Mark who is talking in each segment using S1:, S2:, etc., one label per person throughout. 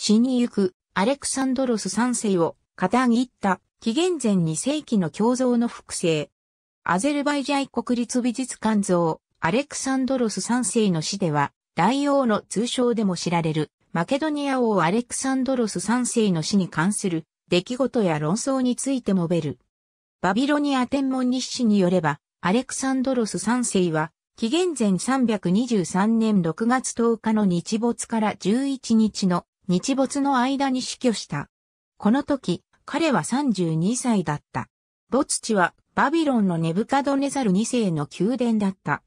S1: 死にゆくアレクサンドロス3世を片切った紀元前2世紀の胸像の複製。アゼルバイジャイ国立美術館像アレクサンドロス3世の死では大王の通称でも知られるマケドニア王アレクサンドロス3世の死に関する出来事や論争について述べる。バビロニア天文日誌によればアレクサンドロス3世は紀元前323年6月10日の日没から11日の日没の間に死去した。この時、彼は32歳だった。ボツチはバビロンのネブカドネザル2世の宮殿だった。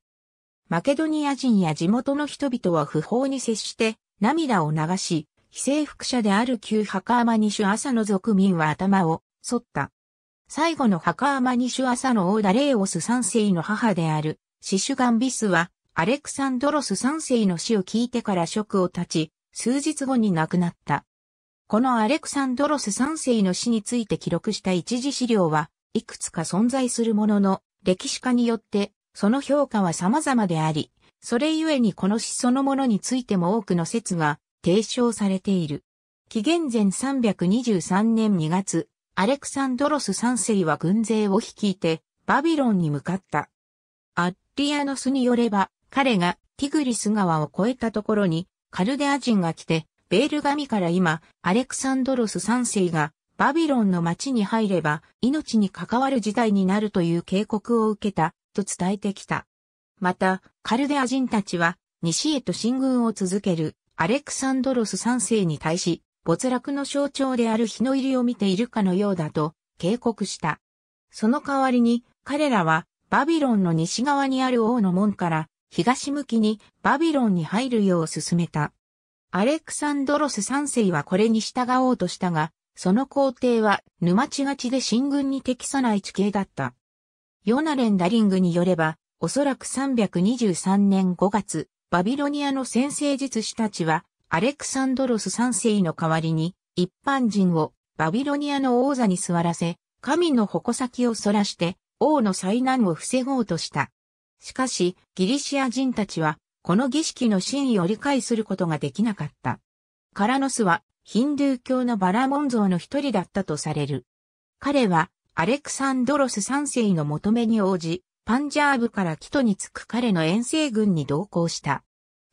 S1: マケドニア人や地元の人々は不法に接して涙を流し、非征服者である旧ハカーマニシュ朝の族民は頭を剃った。最後のハカーマニシュ朝の王ダレーオス3世の母であるシシュガンビスはアレクサンドロス3世の死を聞いてから職を立ち、数日後に亡くなった。このアレクサンドロス3世の死について記録した一時資料はいくつか存在するものの、歴史家によってその評価は様々であり、それゆえにこの死そのものについても多くの説が提唱されている。紀元前323年2月、アレクサンドロス3世は軍勢を率いてバビロンに向かった。アッリアノスによれば、彼がティグリス川を越えたところにカルデア人が来て、ベール神から今、アレクサンドロス3世がバビロンの町に入れば命に関わる事態になるという警告を受けたと伝えてきた。また、カルデア人たちは西へと進軍を続けるアレクサンドロス3世に対し、没落の象徴である日の入りを見ているかのようだと警告した。その代わりに彼らはバビロンの西側にある王の門から東向きにバビロンに入るよう進めた。アレクサンドロス三世はこれに従おうとしたが、その皇帝は沼地がちで進軍に適さない地形だった。ヨナレン・ダリングによれば、おそらく323年5月、バビロニアの先生術師たちは、アレクサンドロス三世の代わりに、一般人をバビロニアの王座に座らせ、神の矛先を逸らして、王の災難を防ごうとした。しかし、ギリシア人たちは、この儀式の真意を理解することができなかった。カラノスは、ヒンドゥー教のバラモン像の一人だったとされる。彼は、アレクサンドロス三世の求めに応じ、パンジャーブからキトに着く彼の遠征軍に同行した。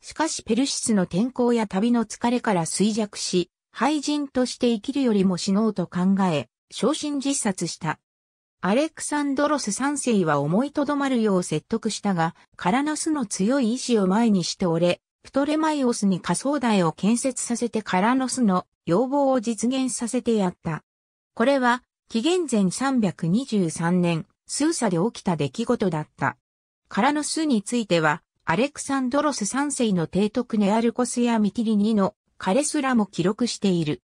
S1: しかしペルシスの天候や旅の疲れから衰弱し、廃人として生きるよりも死のうと考え、昇進実殺した。アレクサンドロス三世は思いとどまるよう説得したが、カラノスの強い意志を前にしておれ、プトレマイオスに仮想台を建設させてカラノスの要望を実現させてやった。これは、紀元前323年、スーサで起きた出来事だった。カラノスについては、アレクサンドロス三世の提督ネアルコスやミティリニの彼すらも記録している。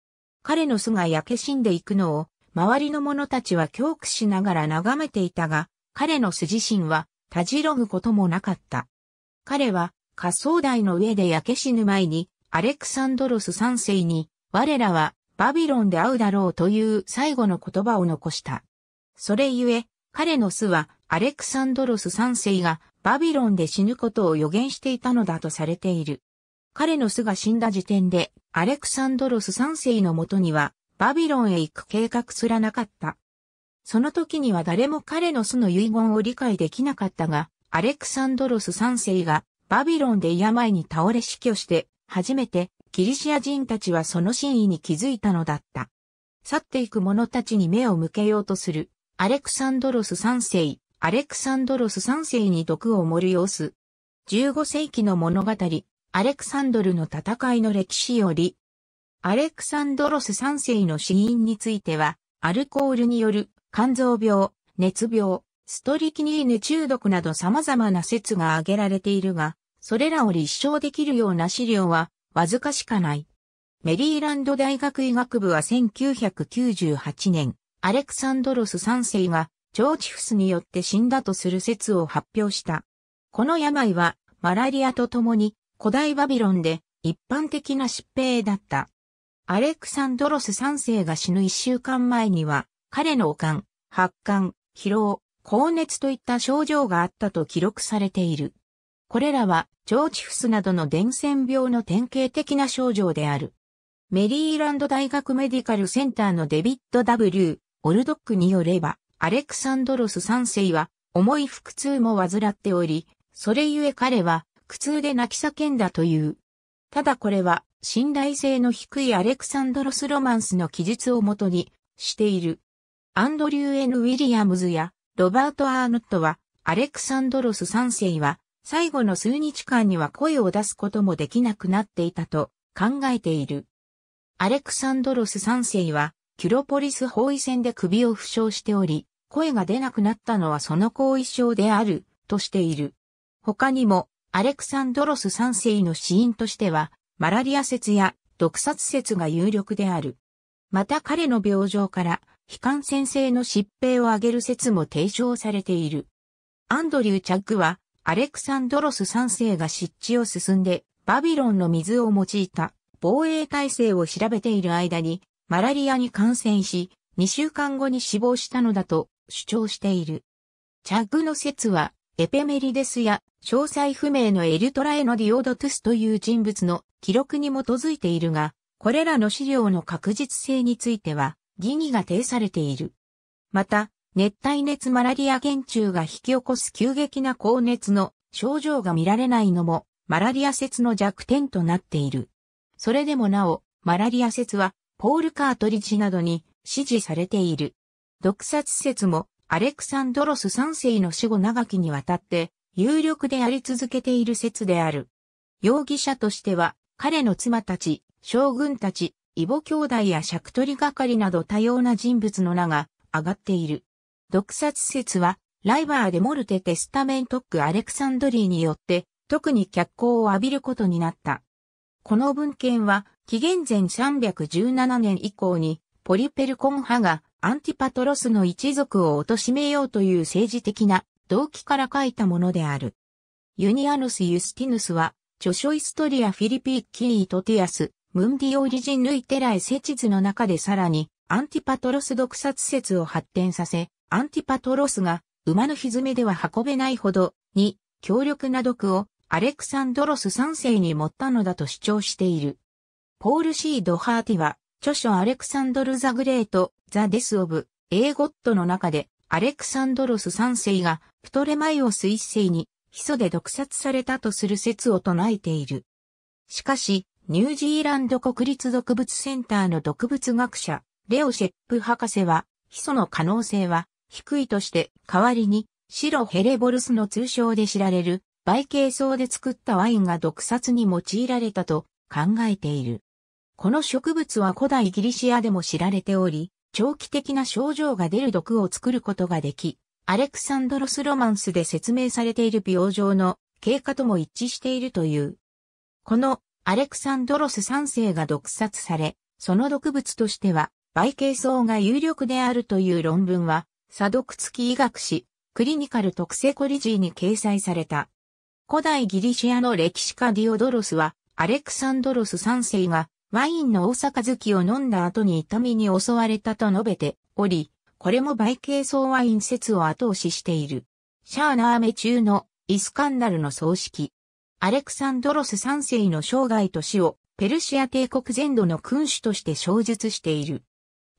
S1: 彼の巣が焼け死んでいくのを周りの者たちは恐怖しながら眺めていたが、彼の素自身は、たじろぐこともなかった。彼は、滑走台の上で焼け死ぬ前に、アレクサンドロス三世に、我らは、バビロンで会うだろうという最後の言葉を残した。それゆえ、彼の巣は、アレクサンドロス三世が、バビロンで死ぬことを予言していたのだとされている。彼の巣が死んだ時点で、アレクサンドロス三世のもとには、バビロンへ行く計画すらなかった。その時には誰も彼の巣の遺言を理解できなかったが、アレクサンドロス3世がバビロンで病に倒れ死去して、初めてギリシア人たちはその真意に気づいたのだった。去っていく者たちに目を向けようとする、アレクサンドロス3世、アレクサンドロス3世に毒を盛る様子。15世紀の物語、アレクサンドルの戦いの歴史より、アレクサンドロス3世の死因については、アルコールによる肝臓病、熱病、ストリキニーネ中毒など様々な説が挙げられているが、それらを立証できるような資料はわずかしかない。メリーランド大学医学部は1998年、アレクサンドロス3世が腸チフスによって死んだとする説を発表した。この病はマラリアと共に古代バビロンで一般的な疾病だった。アレクサンドロス3世が死ぬ1週間前には、彼の悪寒、発汗、疲労、高熱といった症状があったと記録されている。これらは、腸チフスなどの伝染病の典型的な症状である。メリーランド大学メディカルセンターのデビッド W. オルドックによれば、アレクサンドロス3世は、重い腹痛も患っており、それゆえ彼は、苦痛で泣き叫んだという。ただこれは信頼性の低いアレクサンドロス・ロマンスの記述をもとにしている。アンドリュー・エヌ・ウィリアムズやロバート・アーノットはアレクサンドロス3世は最後の数日間には声を出すこともできなくなっていたと考えている。アレクサンドロス3世はキュロポリス包囲戦で首を負傷しており、声が出なくなったのはその後遺症であるとしている。他にもアレクサンドロス3世の死因としては、マラリア説や毒殺説が有力である。また彼の病状から、非感染性の疾病を挙げる説も提唱されている。アンドリュー・チャックは、アレクサンドロス3世が湿地を進んで、バビロンの水を用いた防衛体制を調べている間に、マラリアに感染し、2週間後に死亡したのだと主張している。チャッグの説は、エペメリデスや詳細不明のエルトラエのディオドトゥスという人物の記録に基づいているが、これらの資料の確実性については疑義が呈されている。また、熱帯熱マラリア原虫が引き起こす急激な高熱の症状が見られないのもマラリア説の弱点となっている。それでもなお、マラリア説はポールカートリッジなどに支持されている。毒殺説もアレクサンドロス3世の死後長きにわたって有力であり続けている説である。容疑者としては、彼の妻たち、将軍たち、異母兄弟や尺取り係など多様な人物の名が上がっている。毒殺説は、ライバーでモルテ・テスタメントック・アレクサンドリーによって、特に脚光を浴びることになった。この文献は、紀元前317年以降に、ポリペルコン派がアンティパトロスの一族を貶めようという政治的な動機から書いたものである。ユニアヌス・ユスティヌスは、著書イストリア・フィリピー・キー・トティアス、ムンディ・オリジン・ヌイ・テラエ・セ地図の中でさらに、アンティパトロス毒殺説を発展させ、アンティパトロスが、馬の蹄では運べないほど、に、強力な毒を、アレクサンドロス3世に持ったのだと主張している。ポール・シー・ドハーティは、著書アレクサンドル・ザ・グレート、ザ・デス・オブ、エーゴットの中で、アレクサンドロス三世が、プトレマイオス一世に、ヒ素で毒殺されたとする説を唱えている。しかし、ニュージーランド国立毒物センターの毒物学者、レオ・シェップ博士は、ヒ素の可能性は低いとして、代わりに、シロ・ヘレボルスの通称で知られる、バイケイソウで作ったワインが毒殺に用いられたと考えている。この植物は古代ギリシアでも知られており、長期的な症状が出る毒を作ることができ、アレクサンドロス・ロマンスで説明されている病状の経過とも一致しているという。このアレクサンドロス3世が毒殺され、その毒物としては、バイ層が有力であるという論文は、査読付き医学誌、クリニカル特性コリジーに掲載された。古代ギリシアの歴史家ディオドロスは、アレクサンドロス3世がワインの大阪月を飲んだ後に痛みに襲われたと述べており、これもバイケイソーワイン説を後押ししている。シャーナーメ中のイスカンダルの葬式。アレクサンドロス3世の生涯と死をペルシア帝国全土の君主として小述している。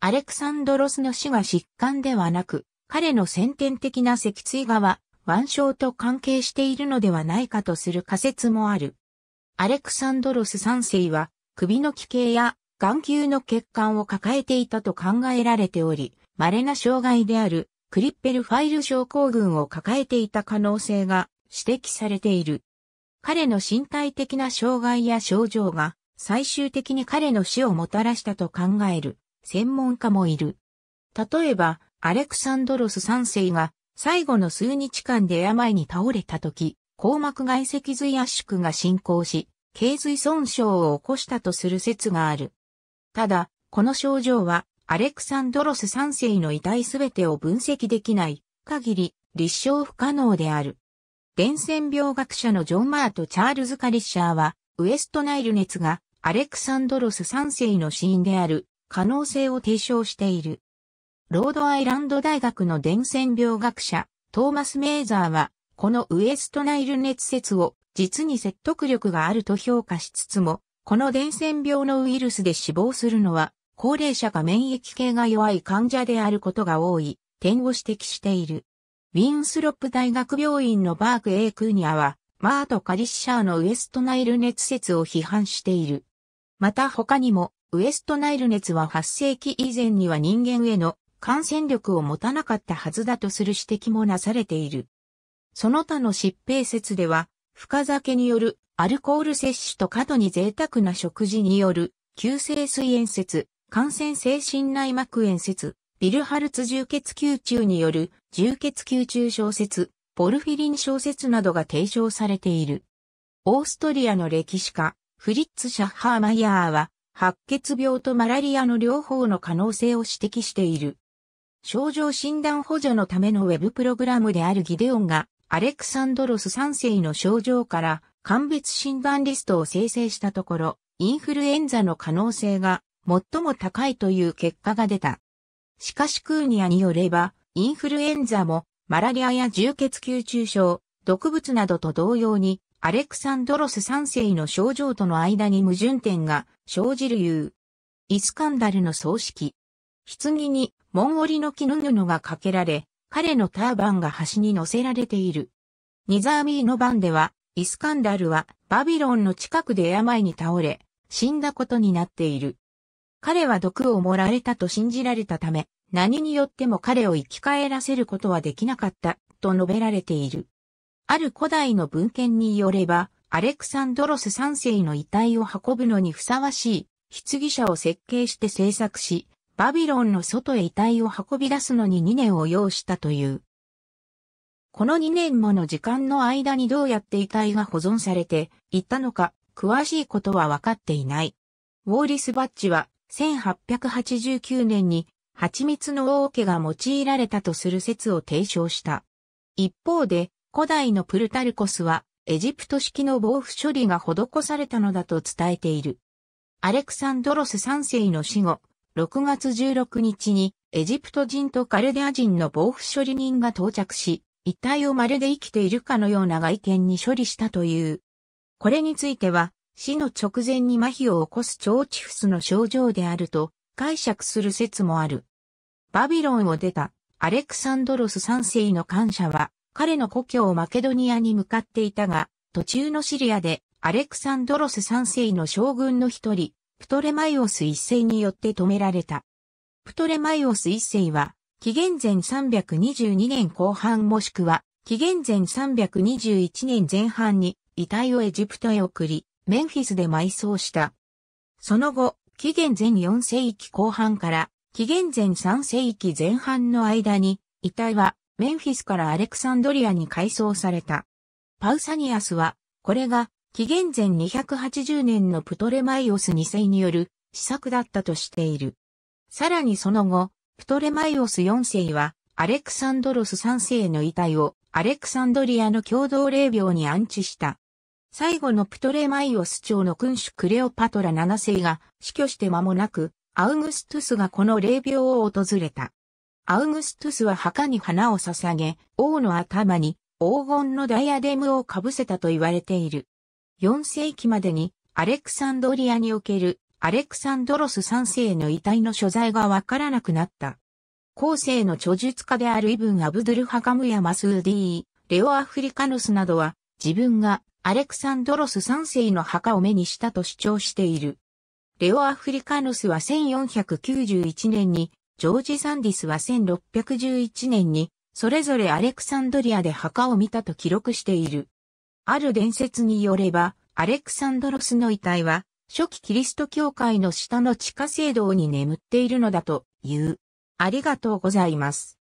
S1: アレクサンドロスの死が疾患ではなく、彼の先天的な脊椎側、腕章と関係しているのではないかとする仮説もある。アレクサンドロス3世は首の奇形や眼球の血管を抱えていたと考えられており、稀な障害であるクリッペルファイル症候群を抱えていた可能性が指摘されている。彼の身体的な障害や症状が最終的に彼の死をもたらしたと考える専門家もいる。例えば、アレクサンドロス3世が最後の数日間で病に倒れた時、硬膜外脊髄圧縮が進行し、頸髄損傷を起こしたとする説がある。ただ、この症状は、アレクサンドロス3世の遺体すべてを分析できない限り立証不可能である。伝染病学者のジョン・マーとチャールズ・カリッシャーは、ウエストナイル熱がアレクサンドロス3世の死因である可能性を提唱している。ロードアイランド大学の伝染病学者、トーマス・メーザーは、このウエストナイル熱説を実に説得力があると評価しつつも、この伝染病のウイルスで死亡するのは、高齢者が免疫系が弱い患者であることが多い点を指摘している。ウィンスロップ大学病院のバーク・エイ・クーニアは、マート・カリッシャーのウエストナイル熱説を批判している。また他にも、ウエストナイル熱は8世紀以前には人間への感染力を持たなかったはずだとする指摘もなされている。その他の疾病説では、深酒によるアルコール摂取と過度に贅沢な食事による急性水炎説、感染性心内膜炎説、ビルハルツ充血吸中による充血吸中小説、ポルフィリン小説などが提唱されている。オーストリアの歴史家、フリッツ・シャッハーマイヤーは、白血病とマラリアの両方の可能性を指摘している。症状診断補助のためのウェブプログラムであるギデオンがアレクサンドロス3世の症状から鑑別診断リストを生成したところ、インフルエンザの可能性が最も高いという結果が出た。しかしクーニアによれば、インフルエンザもマラリアや重血球中症、毒物などと同様に、アレクサンドロス3世の症状との間に矛盾点が生じるゆう。イスカンダルの葬式。棺に、モンオリの絹布がかけられ、彼のターバンが端に乗せられている。ニザーミーの番では、イスカンダルはバビロンの近くで病に倒れ、死んだことになっている。彼は毒を盛られたと信じられたため、何によっても彼を生き返らせることはできなかった、と述べられている。ある古代の文献によれば、アレクサンドロス3世の遺体を運ぶのにふさわしい、棺者を設計して制作し、バビロンの外へ遺体を運び出すのに2年を要したという。この2年もの時間の間にどうやって遺体が保存されていったのか、詳しいことは分かっていない。ウォーリス・バッジは1889年に蜂蜜の王家が用いられたとする説を提唱した。一方で、古代のプルタルコスはエジプト式の防腐処理が施されたのだと伝えている。アレクサンドロス3世の死後、6月16日にエジプト人とカルデア人の防腐処理人が到着し、遺体をまるで生きているかのような外見に処理したという。これについては、死の直前に麻痺を起こす腸チフスの症状であると解釈する説もある。バビロンを出たアレクサンドロス3世の感謝は、彼の故郷マケドニアに向かっていたが、途中のシリアでアレクサンドロス3世の将軍の一人、プトレマイオス一世によって止められた。プトレマイオス一世は、紀元前322年後半もしくは、紀元前321年前半に遺体をエジプトへ送り、メンフィスで埋葬した。その後、紀元前4世紀後半から紀元前3世紀前半の間に遺体はメンフィスからアレクサンドリアに改装された。パウサニアスはこれが紀元前280年のプトレマイオス2世による施策だったとしている。さらにその後、プトレマイオス4世は、アレクサンドロス3世の遺体をアレクサンドリアの共同霊廟に安置した。最後のプトレマイオス朝の君主クレオパトラ7世が死去して間もなく、アウグストゥスがこの霊廟を訪れた。アウグストゥスは墓に花を捧げ、王の頭に黄金のダイアデムをかぶせたと言われている。4世紀までにアレクサンドリアにおけるアレクサンドロス3世の遺体の所在がわからなくなった。後世の著述家であるイブン・アブドゥル・ハカムやマスーディー、レオ・アフリカヌスなどは自分がアレクサンドロス3世の墓を目にしたと主張している。レオ・アフリカヌスは1491年に、ジョージ・サンディスは1611年に、それぞれアレクサンドリアで墓を見たと記録している。ある伝説によれば、アレクサンドロスの遺体は、初期キリスト教会の下の地下聖堂に眠っているのだという。ありがとうございます。